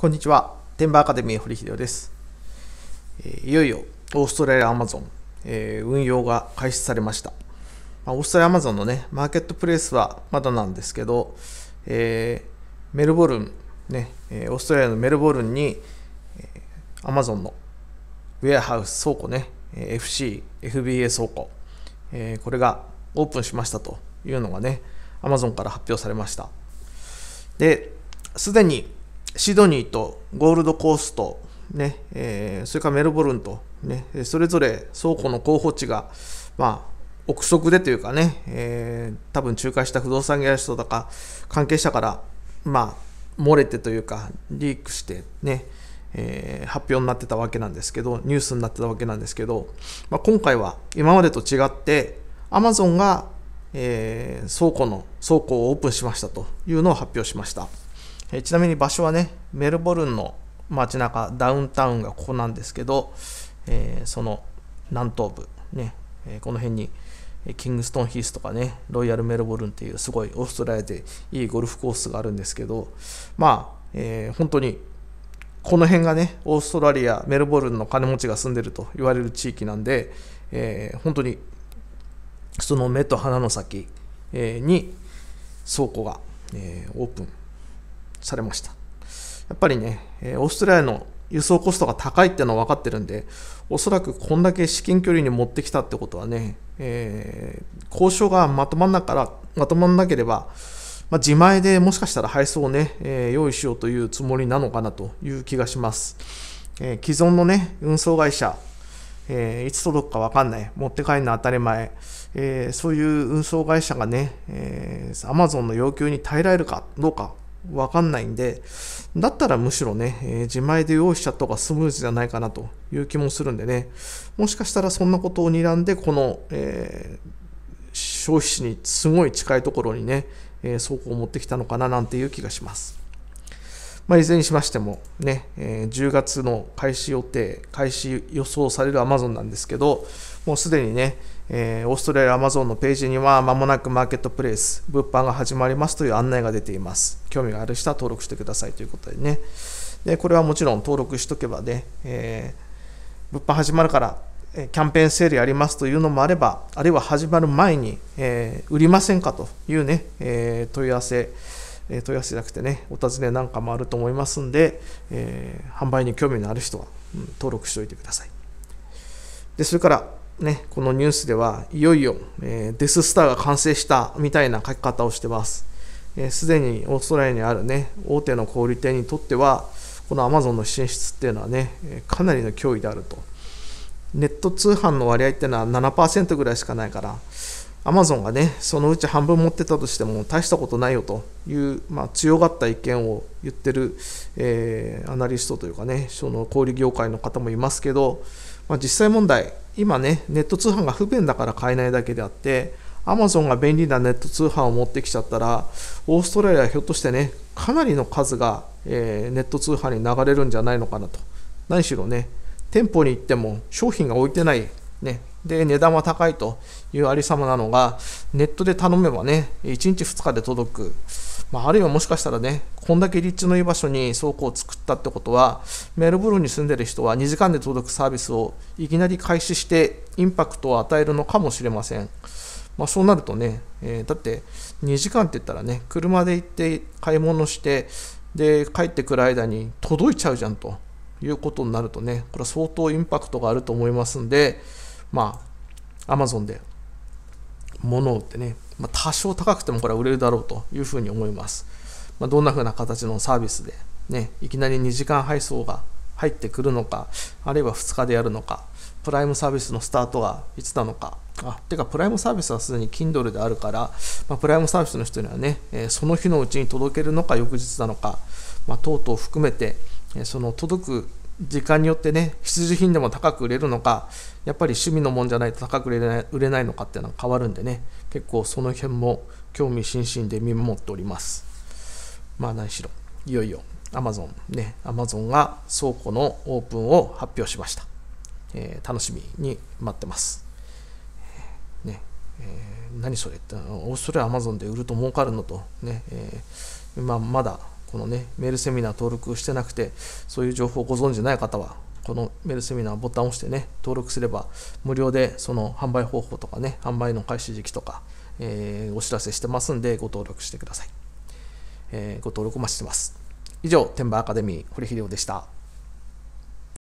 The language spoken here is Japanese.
こんにちは。テンバーアカデミー堀秀夫です。いよいよオーストラリアアマゾン、えー、運用が開始されました。まあ、オーストラリアアマゾンのね、マーケットプレイスはまだなんですけど、えー、メルボルン、ね、オーストラリアのメルボルンに、えー、ゾンのウェアハウス倉庫ね、FC、FBA 倉庫、えー、これがオープンしましたというのがね、アマゾンから発表されました。で、すでにシドニーとゴールドコースト、ねえー、それからメルボルンと、ね、それぞれ倉庫の候補地が、まあ、憶測でというかね、えー、多分仲介した不動産会社とか関係者から、まあ、漏れてというかリークしてね、えー、発表になってたわけなんですけどニュースになってたわけなんですけど、まあ、今回は今までと違ってアマゾンが、えー、倉庫の倉庫をオープンしましたというのを発表しました。えちなみに場所はね、メルボルンの街中、ダウンタウンがここなんですけど、えー、その南東部、ね、えー、この辺に、キングストンヒースとかね、ロイヤルメルボルンっていうすごいオーストラリアでいいゴルフコースがあるんですけど、まあ、えー、本当にこの辺がね、オーストラリア、メルボルンの金持ちが住んでると言われる地域なんで、えー、本当にその目と鼻の先、えに倉庫が、えー、オープンされました。やっぱりね、オーストラリアの輸送コストが高いっていうのは分かってるんで、おそらくこんだけ至近距離に持ってきたってことはね、えー、交渉がまとまんなから、まとまんなければ、まあ、自前でもしかしたら配送をね、えー、用意しようというつもりなのかなという気がします。えー、既存のね、運送会社、えいつ届くか分かんない、持って帰るの当たり前、えそういう運送会社がね、えマ Amazon の要求に耐えられるかどうかわかんないんで、だったらむしろね、えー、自前で用意しちゃった方がスムーズじゃないかなという気もするんでね、もしかしたらそんなことを睨んで、この、えー、消費者にすごい近いところにね、えー、倉庫を持ってきたのかななんていう気がします。まあ、いずれにしましてもね、えー、10月の開始予定、開始予想される Amazon なんですけど、もうすでにね、えー、オーストラリアアマゾンのページには間もなくマーケットプレイス物販が始まりますという案内が出ています興味がある人は登録してくださいということでねでこれはもちろん登録しとけばね、えー、物販始まるからキャンペーンセールやりますというのもあればあるいは始まる前に、えー、売りませんかというね、え問い合わせえ問い合わせじゃなくてね、お尋ねなんかもあると思いますんで、えー、販売に興味のある人は、うん、登録しておいてください。で、それから、ね、このニュースではいよいよ、えー、デススターが完成したみたいな書き方をしてます。す、で、にオーストラリアにあるね、大手の小売店にとっては、この Amazon の進出っていうのはね、かなりの脅威であると。ネット通販の割合っていうのは7%ぐらいしかないから、Amazon がね、そのうち半分持ってたとしても大したことないよという、まあ、強がった意見を言ってる、えー、アナリストというかね、その小売業界の方もいますけど、まあ、実際問題、今ねネット通販が不便だから買えないだけであって Amazon が便利なネット通販を持ってきちゃったらオーストラリアひょっとしてねかなりの数が、えー、ネット通販に流れるんじゃないのかなと何しろね店舗に行っても商品が置いてない、ね、で値段は高いというありさまなのがネットで頼めばね1日2日で届くまあ、あるいはもしかしたらね、こんだけ立地のいい場所に倉庫を作ったってことは、メルブルンに住んでる人は2時間で届くサービスをいきなり開始してインパクトを与えるのかもしれません。まあ、そうなるとね、えー、だって2時間って言ったらね、車で行って買い物して、で、帰ってくる間に届いちゃうじゃんということになるとね、これは相当インパクトがあると思いますんで、まあ、Amazon で物を売ってね、まあ、多少高くてもこれは売れるだろうというふうに思います。まあ、どんなふうな形のサービスで、ね、いきなり2時間配送が入ってくるのか、あるいは2日でやるのか、プライムサービスのスタートはいつなのか、あてか、プライムサービスはすでに Kindle であるから、まあ、プライムサービスの人にはね、えその日のうちに届けるのか、翌日なのか、まあ、等々含めて、えその届く時間によってね必需品でも高く売れるのかやっぱり趣味のもんじゃないと高く売れない売れないのかっていうのは変わるんでね結構その辺も興味津々で見守っておりますまあ何しろいよいよアマゾンね Amazon が倉庫のオープンを発表しました、えー、楽しみに待ってますね、えー、何それってそれはリアアマゾンで売ると儲かるのとね、えー、まあ、まだこのね、メールセミナー登録してなくて、そういう情報をご存じない方は、このメールセミナーボタンを押してね、登録すれば、無料でその販売方法とかね、販売の開始時期とか、えー、お知らせしてますんで、ご登録してください。えー、ご登録お待ちしてます。以上、天馬アカデミー、堀秀夫でした。